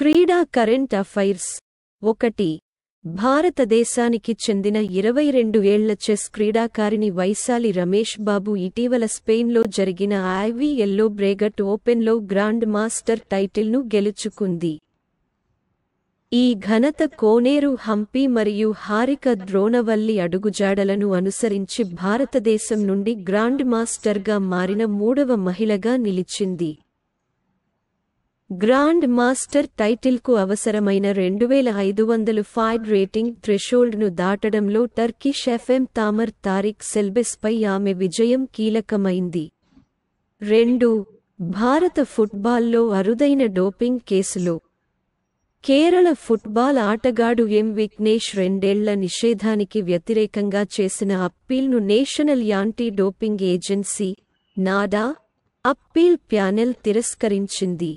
క్రీడా current affairs ఒకటి భారతదేశానికి చెందిన ఇరవై రెండు ఏళ్ల చెస్ క్రీడాకారిణి వైశాలి రమేష్ బాబు ఇటీవల స్పెయిన్లో జరిగిన ఐవీఎల్లో బ్రేగట్ ఓపెన్లో గ్రాండ్ మాస్టర్ టైటిల్ను గెలుచుకుంది ఈ ఘనత కోనేరు హంపి మరియు హారిక ద్రోణవల్లి అడుగుజాడలను అనుసరించి భారతదేశం నుండి గ్రాండ్ మాస్టర్గా మారిన మూడవ మహిళగా నిలిచింది గ్రాండ్ మాస్టర్ టైటిల్కు అవసరమైన రెండువేల ఐదు వందలు ఫైడ్ రేటింగ్ థ్రెషోల్డ్ను దాటడంలో టర్కిష్ ఎఫ్ఎం తామర్ తారిక్ సెల్బెస్పై ఆమె విజయం కీలకమైంది రెండు భారత ఫుట్బాల్లో అరుదైన డోపింగ్ కేసులో కేరళ ఫుట్బాల్ ఆటగాడు ఎం విఘ్నేష్ రెండేళ్ల నిషేధానికి వ్యతిరేకంగా చేసిన అప్పీల్ను National Anti Doping Agency NADA appeal panel తిరస్కరించింది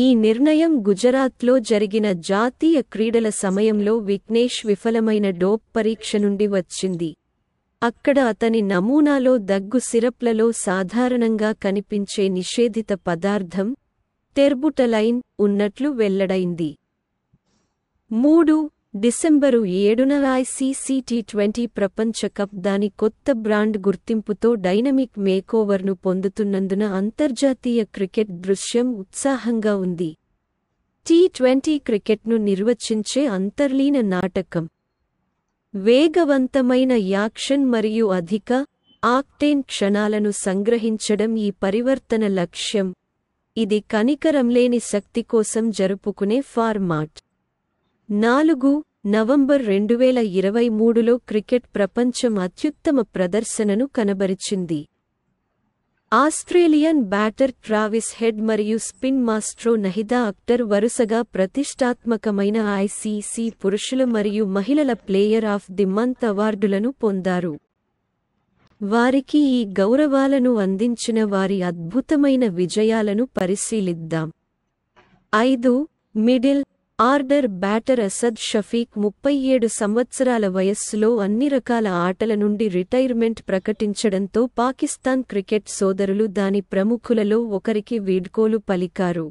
ఈ నిర్ణయం గుజరాత్లో జరిగిన జాతీయ క్రీడల సమయంలో విఘ్నేష్ విఫలమైన డోప్ పరీక్ష నుండి వచ్చింది అక్కడ అతని నమూనాలో దగ్గు సిరప్లలో సాధారణంగా కనిపించే నిషేధిత పదార్థం తెర్బుటలైన్ ఉన్నట్లు వెల్లడైంది మూడు డిసెంబరు ఏడున ఐసీసీ టీ ట్వంటీ ప్రపంచ కప్ దాని కొత్త బ్రాండ్ గుర్తింపుతో డైనమిక్ మేకోవర్ను పొందుతున్నందున అంతర్జాతీయ క్రికెట్ దృశ్యం ఉత్సాహంగా ఉంది టీ ట్వంటీ క్రికెట్ను నిర్వచించే అంతర్లీన నాటకం వేగవంతమైన యాక్షన్ మరియు అధిక ఆక్టేన్ క్షణాలను సంగ్రహించడం ఈ పరివర్తన లక్ష్యం ఇది కనికరంలేని శక్తి కోసం జరుపుకునే ఫార్మాట్ నాలుగు నవంబర్ రెండువేల ఇరవై మూడులో క్రికెట్ ప్రపంచం అత్యుత్తమ ప్రదర్శనను కనబరిచింది ఆస్ట్రేలియన్ బ్యాటర్ ట్రావిస్ హెడ్ మరియు స్పిన్ మాస్ట్రో నహిదా అక్టర్ వరుసగా ప్రతిష్టాత్మకమైన ఐసీసీ పురుషుల మరియు మహిళల ప్లేయర్ ఆఫ్ ది మంత్ అవార్డులను పొందారు వారికి ఈ గౌరవాలను అందించిన వారి అద్భుతమైన విజయాలను పరిశీలిద్దాం ఐదు middle order batter Asad Shafiq ముప్పై ఏడు సంవత్సరాల వయస్సులో అన్ని రకాల ఆటల నుండి రిటైర్మెంట్ ప్రకటించడంతో పాకిస్తాన్ క్రికెట్ సోదరులు దాని ప్రముఖులలో ఒకరికి వీడ్కోలు పలికారు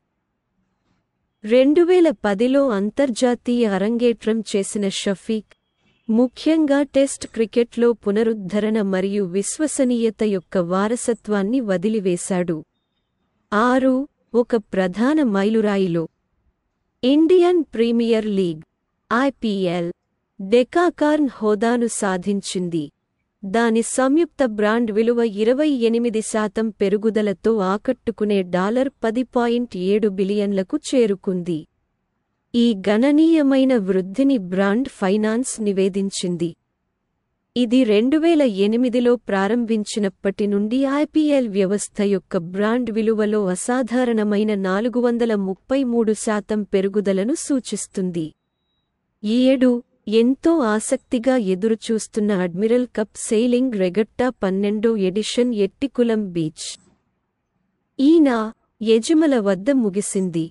రెండువేల పదిలో అంతర్జాతీయ అరంగేట్రం చేసిన షఫీక్ ముఖ్యంగా టెస్ట్ క్రికెట్లో పునరుద్ధరణ మరియు విశ్వసనీయత యొక్క వారసత్వాన్ని వదిలివేశాడు ఆరు ఒక ప్రధాన మైలురాయిలో Indian Premier League IPL decacorn హోదాను సాధించింది దాని సంయుక్త బ్రాండ్ విలువ ఇరవై ఎనిమిది శాతం పెరుగుదలతో ఆకట్టుకునే డాలర్ పది పాయింట్ ఏడు బిలియన్లకు చేరుకుంది ఈ గణనీయమైన వృద్ధిని బ్రాండ్ ఫైనాన్స్ నివేదించింది ఇది రెండువేల ఎనిమిదిలో ప్రారంభించినప్పటి నుండి ఐపీఎల్ వ్యవస్థ యొక్క బ్రాండ్ విలువలో అసాధారణమైన నాలుగు వందల ముప్పై మూడు శాతం పెరుగుదలను సూచిస్తుంది ఈ ఏడు ఎంతో ఆసక్తిగా ఎదురుచూస్తున్న అడ్మిరల్ కప్ సెయిలింగ్ రెగట్టా పన్నెండో ఎడిషన్ ఎట్టికులం బీచ్ ఈనా యజమల వద్ద ముగిసింది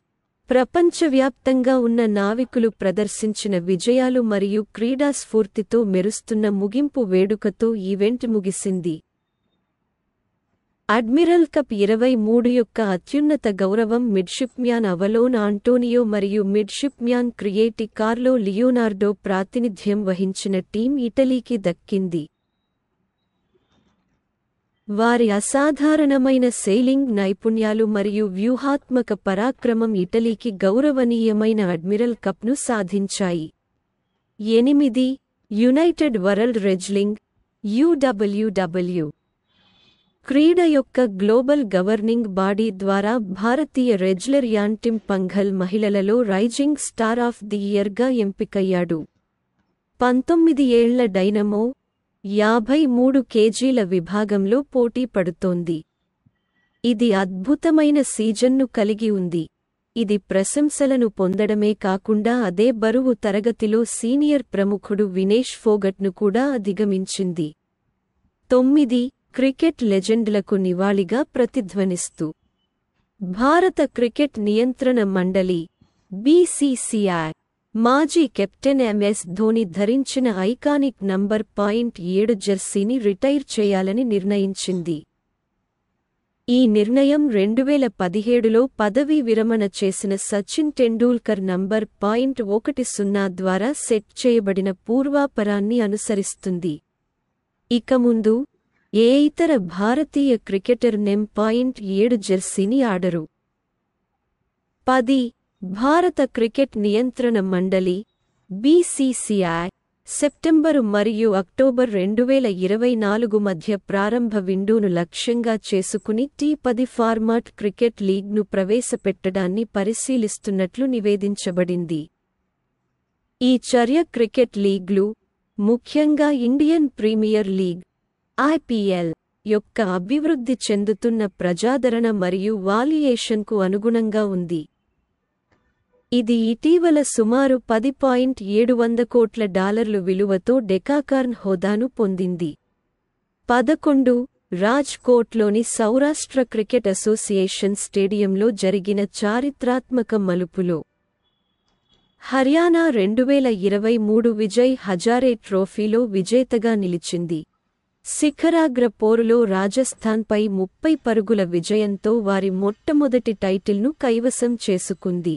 ప్రపంచవ్యాప్తంగా ఉన్న నావికులు ప్రదర్శించిన విజయాలు మరియు క్రీడా స్ఫూర్తితో మెరుస్తున్న ముగింపు వేడుకతో ఈవెంట్ ముగిసింది అడ్మిరల్ కప్ ఇరవై మూడు యొక్క అత్యున్నత గౌరవం మిడ్షిప్మ్యాన్ అవలోన్ ఆంటోనియో మరియు మిడ్షిప్మ్యాన్ క్రియేటి కార్లో లియోనార్డో ప్రాతినిధ్యం వహించిన టీం ఇటలీకి దక్కింది వారి అసాధారణమైన సెయిలింగ్ నైపుణ్యాలు మరియు వ్యూహాత్మక పరాక్రమం ఇటలీకి గౌరవనీయమైన అడ్మిరల్ కప్ను సాధించాయి ఎనిమిది యునైటెడ్ వరల్డ్ రెజ్లింగ్ యుడబ్ల్యూడబ్ల్యూ క్రీడ యొక్క గ్లోబల్ గవర్నింగ్ బాడీ ద్వారా భారతీయ రెజ్లర్ యాంటిమ్ పంఘల్ మహిళలలో రైజింగ్ స్టార్ ఆఫ్ ది ఇయర్గా ఎంపికయ్యాడు పంతొమ్మిది ఏళ్ల డైనమో యాభై మూడు కేజీల విభాగంలో పోటీ పడుతోంది ఇది అద్భుతమైన సీజన్ను కలిగి ఉంది ఇది ప్రశంసలను పొందడమే కాకుండా అదే బరువు తరగతిలో సీనియర్ ప్రముఖుడు వినేష్ ఫోగట్ను కూడా అధిగమించింది తొమ్మిది క్రికెట్ లెజెండ్లకు నివాళిగా ప్రతిధ్వనిస్తూ భారత క్రికెట్ నియంత్రణ మండలి బీసీసీఐ మాజీ కెప్టెన్ ఎంఎస్ ధోని ధరించిన ఐకానిక్ నంబర్ పాయింట్ ఏడు జెర్సీని రిటైర్ చేయాలని నిర్ణయించింది ఈ నిర్ణయం రెండువేల పదిహేడులో పదవీ విరమణ చేసిన సచిన్ టెండూల్కర్ నంబర్ పాయింట్ ఒకటి సున్నా ద్వారా సెట్ చేయబడిన పూర్వాపరాన్ని అనుసరిస్తుంది ఇక ముందు ఏ ఇతర భారతీయ క్రికెటర్ నెం పాయింట్ ఏడు జెర్సీని ఆడరు పది భారత క్రికెట్ నియంత్రణ మండలి బీసీసీఐ సెప్టెంబరు మరియు అక్టోబర్ రెండు వేల ఇరవై నాలుగు మధ్య ప్రారంభ విండోను లక్ష్యంగా చేసుకుని టీ పది ఫార్మాట్ క్రికెట్ లీగ్ను ప్రవేశపెట్టడాన్ని పరిశీలిస్తున్నట్లు నివేదించబడింది ఈ చర్య క్రికెట్ లీగ్లు ముఖ్యంగా ఇండియన్ ప్రీమియర్ లీగ్ ఐపీఎల్ యొక్క అభివృద్ధి చెందుతున్న ప్రజాదరణ మరియు వాల్యుయేషన్కు అనుగుణంగా ఉంది ఇది ఇటీవల సుమారు పది పాయింట్ ఏడు వంద కోట్ల డాలర్లు విలువతో డెకాకార్న్ హోదాను పొందింది పదకొండు రాజ్ కోట్లోని సౌరాష్ట్ర క్రికెట్ అసోసియేషన్ స్టేడియంలో జరిగిన చారిత్రాత్మక మలుపులో హర్యానా రెండువేల ఇరవై మూడు విజయ్ హజారే ట్రోఫీలో విజేతగా నిలిచింది శిఖరాగ్ర పోరులో రాజస్థాన్పై ముప్పై పరుగుల విజయంతో వారి మొట్టమొదటి టైటిల్ను కైవసం చేసుకుంది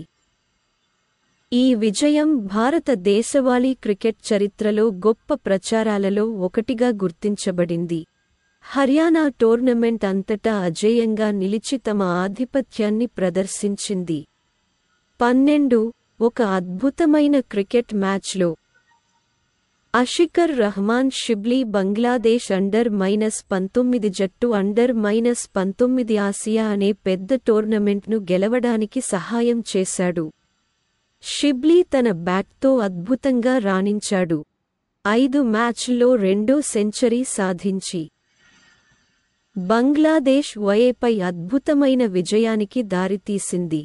ఈ విజయం భారత క్రికెట్ చరిత్రలో గొప్ప ప్రచారాలలో ఒకటిగా గుర్తించబడింది హర్యానా టోర్నమెంట్ అంతటా అజేయంగా నిలిచి తమ ఆధిపత్యాన్ని ప్రదర్శించింది పన్నెండు ఒక అద్భుతమైన క్రికెట్ మ్యాచ్లో అషికర్ రహమాన్ షిబ్లీ బంగ్లాదేశ్ అండర్ మైనస్ పంతొమ్మిది జట్టు అండర్ మైనస్ పంతొమ్మిది ఆసియా అనే పెద్ద టోర్నమెంట్ను గెలవడానికి సహాయం చేశాడు షిబ్లీ తన బ్యాట్తో అద్భుతంగా రాణించాడు ఐదు మ్యాచ్ల్లో రెండో సెంచరీ సాధించి బంగ్లాదేశ్ వయేపై అద్భుతమైన విజయానికి దారితీసింది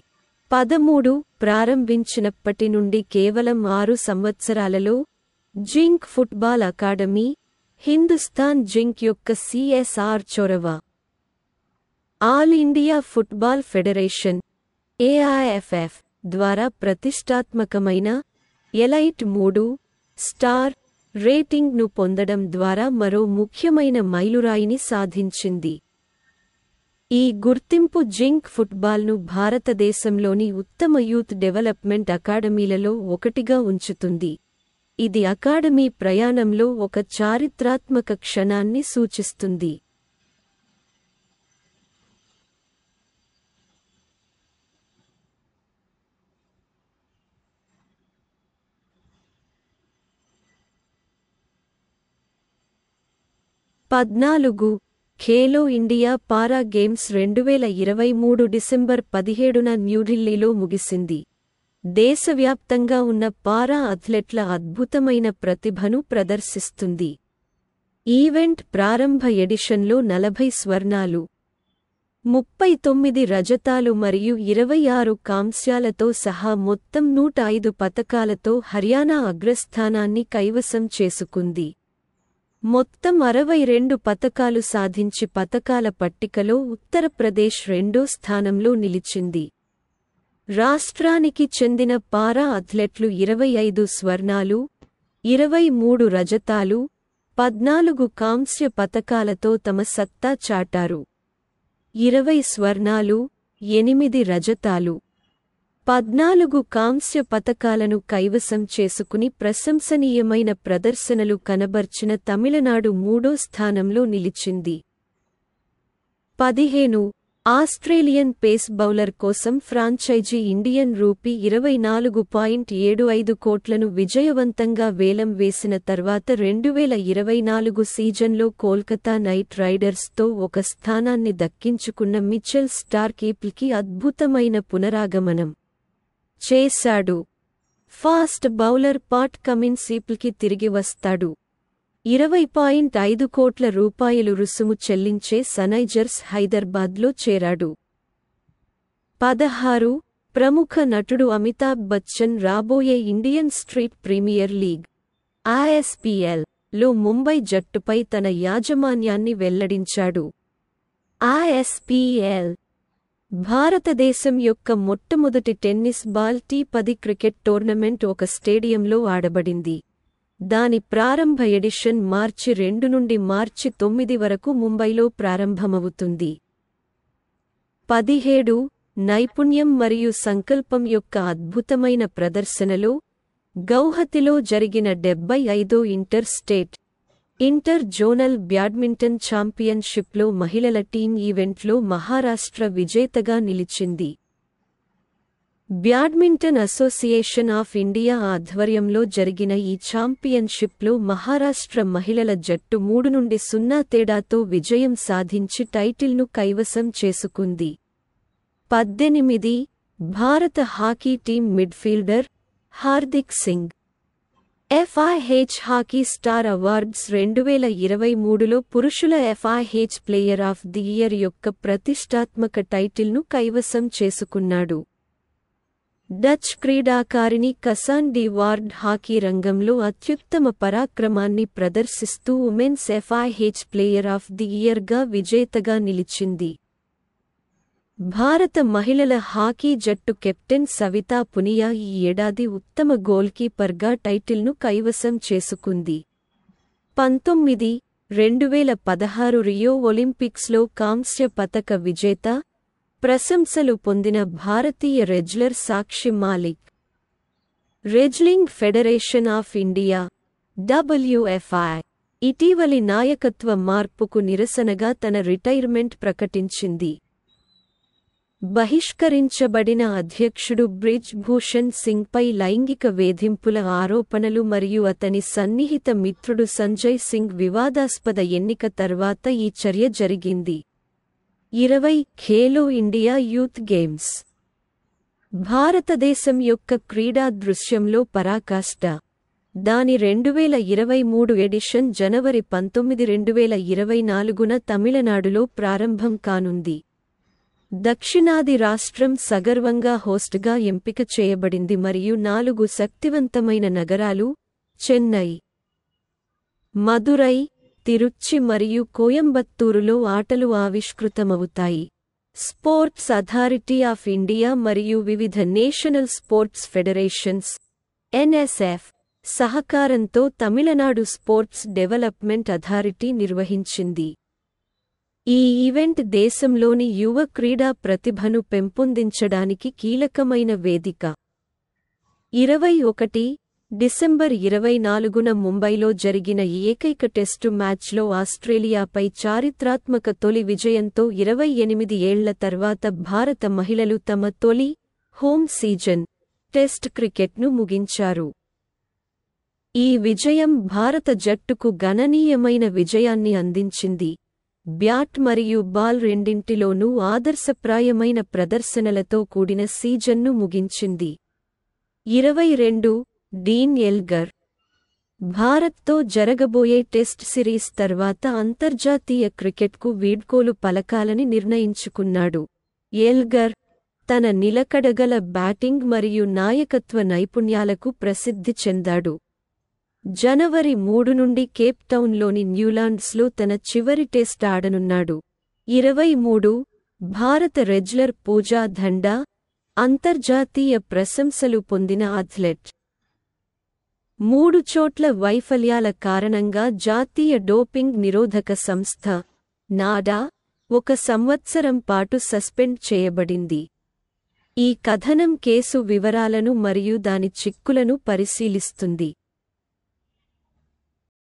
పదమూడు ప్రారంభించినప్పటి నుండి కేవలం ఆరు సంవత్సరాలలో zinc football academy Hindustan zinc యొక్క సిఎస్ఆర్ చొరవ All India Football Federation AIFF ద్వారా ప్రతిష్టాత్మకమైన ఎలైట్ మూడు స్టార్ రేటింగ్ను పొందడం ద్వారా మరో ముఖ్యమైన మైలురాయిని సాధించింది ఈ గుర్తింపు జింక్ ఫుట్బాల్ను భారతదేశంలోని ఉత్తమ యూత్ డెవలప్మెంట్ అకాడమీలలో ఒకటిగా ఉంచుతుంది ఇది అకాడమీ ప్రయాణంలో ఒక చారిత్రాత్మక క్షణాన్ని సూచిస్తుంది పద్నాలుగు ఖేలో ఇండియా పారా గేమ్స్ రెండువేల ఇరవై మూడు డిసెంబర్ పదిహేడున న్యూఢిల్లీలో ముగిసింది దేశవ్యాప్తంగా ఉన్న పారా అథ్లెట్ల అద్భుతమైన ప్రతిభను ప్రదర్శిస్తుంది ఈవెంట్ ప్రారంభ ఎడిషన్లో నలభై స్వర్ణాలు ముప్పై తొమ్మిది రజతాలు మరియు ఇరవై ఆరు కాంస్యాలతో సహా మొత్తం నూట ఐదు పతకాలతో హర్యానా అగ్రస్థానాన్ని కైవసం చేసుకుంది మొత్తం అరవై రెండు పతకాలు సాధించి పతకాల పట్టికలో ఉత్తరప్రదేశ్ రెండో స్థానంలో నిలిచింది రాష్ట్రానికి చెందిన పారా అథ్లెట్లు ఇరవై ఐదు స్వర్ణాలు ఇరవై మూడు రజతాలు పద్నాలుగు కాంస్య పతకాలతో తమ సత్తా చాటారు ఇరవై స్వర్ణాలు ఎనిమిది రజతాలు పద్నాలుగు కాంస్య పతకాలను కైవసం చేసుకుని ప్రశంసనీయమైన ప్రదర్శనలు కనబర్చిన తమిళనాడు మూడో స్థానంలో నిలిచింది పదిహేను ఆస్ట్రేలియన్ పేస్ బౌలర్ కోసం ఫ్రాంచైజీ ఇండియన్ రూపీ ఇరవై నాలుగు పాయింట్ ఏడు ఐదు కోట్లను విజయవంతంగా వేలం వేసిన తర్వాత రెండువేల ఇరవై నాలుగు సీజన్లో కోల్కతా నైట్ రైడర్స్తో ఒక స్థానాన్ని దక్కించుకున్న మిచెల్ స్టార్కీప్ల్కి అద్భుతమైన పునరాగమనం చేశాడు ఫాస్ట్ బౌలర్ పాట్ కమిన్స్ ఈప్ల్కి తిరిగి వస్తాడు ఇరవై పాయింట్ ఐదు కోట్ల రూపాయలు రుసుము చెల్లించే సనైజర్స్ హైదరాబాద్లో చేరాడు పదహారు ప్రముఖ నటుడు అమితాబ్ బచ్చన్ రాబోయే Indian Street Premier League ISPL లో ముంబై జట్టుపై తన యాజమాన్యాన్ని వెల్లడించాడు ఐఎస్పీఎల్ భారతదేశం యొక్క మొట్టమొదటి టెన్నిస్ బాల్ టీ పది క్రికెట్ టోర్నమెంట్ ఒక స్టేడియంలో ఆడబడింది దాని ప్రారంభ ఎడిషన్ మార్చి రెండు నుండి మార్చి తొమ్మిది వరకు ముంబైలో ప్రారంభమవుతుంది పదిహేడు నైపుణ్యం మరియు సంకల్పం యొక్క అద్భుతమైన ప్రదర్శనలో గౌహతిలో జరిగిన డెబ్బై ఐదో inter state inter zonal badminton ఛాంపియన్షిప్లో మహిళల టీం ఈవెంట్లో మహారాష్ట్ర విజేతగా నిలిచింది బ్యాడ్మింటన్ అసోసియేషన్ ఆఫ్ ఇండియా ఆధ్వర్యంలో జరిగిన ఈ ఛాంపియన్షిప్లో మహారాష్ట్ర మహిళల జట్టు మూడు నుండి సున్నా తేడాతో విజయం సాధించి టైటిల్ను కైవసం చేసుకుంది పద్దెనిమిది భారత hockey team midfielder Hardik Singh FIH hockey star awards రెండు వేల ఇరవై మూడులో పురుషుల FIH player of the year యొక్క ప్రతిష్టాత్మక టైటిల్ను కైవసం చేసుకున్నాడు డచ్ క్రీడాకారిణి కసాన్ డి వార్డ్ హాకీ రంగంలో అత్యుత్తమ పరాక్రమాన్ని ప్రదర్శిస్తూ women's FIH player of the ఇయర్గా విజేతగా నిలిచింది భారత మహిళల హాకీ జట్టు కెప్టెన్ సవితా పునియా ఈ ఏడాది ఉత్తమ గోల్కీపర్గా టైటిల్ను కైవసం చేసుకుంది పంతొమ్మిది రెండువేల పదహారు రియో ఒలింపిక్స్లో కాంస్య పతక విజేత ప్రశంసలు పొందిన భారతీయ wrestler Sakshi Malik wrestling federation of India WFI ఇటీవలి నాయకత్వ మార్పుకు నిరసనగా తన రిటైర్మెంట్ ప్రకటించింది బహిష్కరించబడిన అధ్యక్షుడు బ్రిజ్ భూషణ్ సింగ్పై లైంగిక వేధింపుల ఆరోపణలు మరియు అతని సన్నిహిత మిత్రుడు సంజయ్ సింగ్ వివాదాస్పద ఎన్నిక తర్వాత ఈ చర్య జరిగింది ఇరవై ఖేలో ఇండియా యూత్ గేమ్స్ భారతదేశం యొక్క క్రీడా దృశ్యంలో పరాకాష్ట దాని రెండువేల ఇరవై మూడు ఎడిషన్ జనవరి పంతొమ్మిది రెండువేల ఇరవై నాలుగున తమిళనాడులో ప్రారంభం కానుంది దక్షిణాది రాష్ట్రం సగర్వంగా హోస్ట్గా ఎంపిక చేయబడింది మరియు నాలుగు శక్తివంతమైన నగరాలు చెన్నై మదురై తిరుచ్చి మరియు కోయంబత్తూరులో ఆటలు ఆవిష్కృతమవుతాయి స్పోర్ట్స్ అథారిటీ ఆఫ్ ఇండియా మరియు వివిధ నేషనల్ స్పోర్ట్స్ ఫెడరేషన్స్ ఎన్ఎస్ఎఫ్ సహకారంతో తమిళనాడు స్పోర్ట్స్ డెవలప్మెంట్ అథారిటీ నిర్వహించింది ఈ ఈవెంట్ దేశంలోని యువ క్రీడా ప్రతిభను పెంపొందించడానికి కీలకమైన వేదిక ఇరవై ఒకటి డిసెంబర్ ఇరవై నాలుగున ముంబైలో జరిగిన ఏకైక టెస్టు మ్యాచ్లో ఆస్ట్రేలియాపై చారిత్రాత్మక తొలి విజయంతో ఇరవై ఎనిమిది ఏళ్ల తర్వాత భారత మహిళలు తమ తొలి హోమ్ సీజన్ టెస్ట్ క్రికెట్ను ముగించారు ఈ విజయం భారత జట్టుకు గణనీయమైన విజయాన్ని అందించింది బ్యాట్ మరియు బాల్ రెండింటిలోనూ ఆదర్శప్రాయమైన ప్రదర్శనలతో కూడిన సీజన్ను ముగించింది ఇరవై రెండు డీన్ ఎల్గర్ భారత్తో జరగబోయే టెస్ట్ సిరీస్ తర్వాత అంతర్జాతీయ క్రికెట్కు వీడ్కోలు పలకాలని నిర్ణయించుకున్నాడు ఎల్గర్ తన నిలకడగల బ్యాటింగ్ మరియు నాయకత్వ నైపుణ్యాలకు ప్రసిద్ధి చెందాడు జనవరి మూడు నుండి కేప్టౌన్లోని న్యూలాండ్స్లో తన చివరి టెస్ట్ ఆడనున్నాడు ఇరవై మూడు భారత రెజ్లర్ పూజా ధండా అంతర్జాతీయ ప్రశంసలు పొందిన అథ్లెట్ మూడు చోట్ల వైఫల్యాల కారణంగా జాతీయ డోపింగ్ నిరోధక సంస్థ నాడా ఒక సంవత్సరం పాటు సస్పెండ్ చేయబడింది ఈ కథనం కేసు వివరాలను మరియు దాని చిక్కులను పరిశీలిస్తుంది